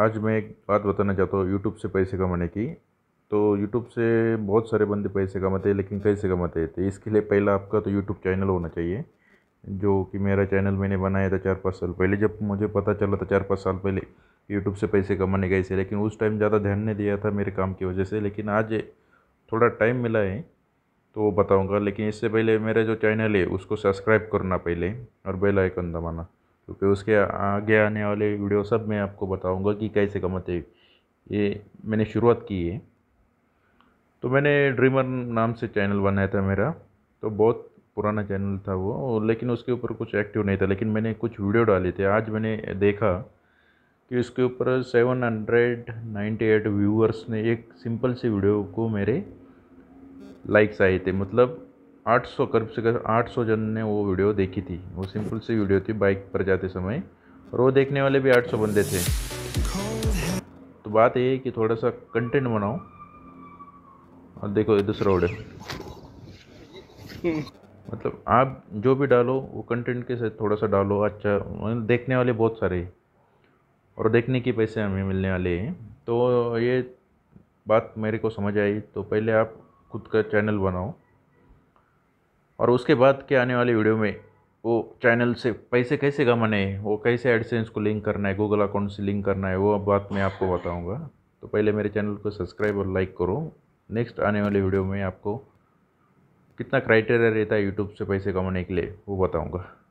आज मैं एक बात बताना चाहता हूँ यूट्यूब से पैसे कमाने की तो यूट्यूब से बहुत सारे बंदे पैसे कमाते हैं लेकिन कैसे कमाते हैं तो इसके लिए पहला आपका तो यूट्यूब चैनल होना चाहिए जो कि मेरा चैनल मैंने बनाया था चार पाँच साल पहले जब मुझे पता चला था चार पाँच साल पहले यूट्यूब से पैसे कमाने गए थे लेकिन उस टाइम ज़्यादा ध्यान नहीं दिया था मेरे काम की वजह से लेकिन आज थोड़ा टाइम मिला है तो वो बताऊँगा लेकिन इससे पहले मेरा जो चैनल है उसको सब्सक्राइब करना पहले और बेल आइकन दबाना क्योंकि तो उसके आगे आने वाले वीडियो सब मैं आपको बताऊंगा कि कैसे कमाते मतलब ये मैंने शुरुआत की है तो मैंने ड्रीमर नाम से चैनल बनाया था मेरा तो बहुत पुराना चैनल था वो लेकिन उसके ऊपर कुछ एक्टिव नहीं था लेकिन मैंने कुछ वीडियो डाले थे आज मैंने देखा कि उसके ऊपर seven hundred ninety eight viewers ने एक सिंपल सी वीडियो को मेरे लाइक्स आए थे मतलब 800 करीब से करीब 800 जन ने वो वीडियो देखी थी वो सिंपल सी वीडियो थी बाइक पर जाते समय और वो देखने वाले भी 800 बंदे थे तो बात ये है कि थोड़ा सा कंटेंट बनाओ और देखो दूसरा वीडियो मतलब आप जो भी डालो वो कंटेंट के साथ थोड़ा सा डालो अच्छा मतलब देखने वाले बहुत सारे हैं और देखने के पैसे हमें मिलने वाले हैं तो ये बात मेरे को समझ आई तो पहले आप खुद का चैनल बनाओ और उसके बाद के आने वाले वीडियो में वो चैनल से पैसे कैसे कमाने हैं वो कैसे एडसेंस को लिंक करना है गूगल अकाउंट से लिंक करना है वो बात मैं आपको बताऊंगा तो पहले मेरे चैनल को सब्सक्राइब और लाइक करो नेक्स्ट आने वाले वीडियो में आपको कितना क्राइटेरिया रहता है यूट्यूब से पैसे कमाने के लिए वो बताऊँगा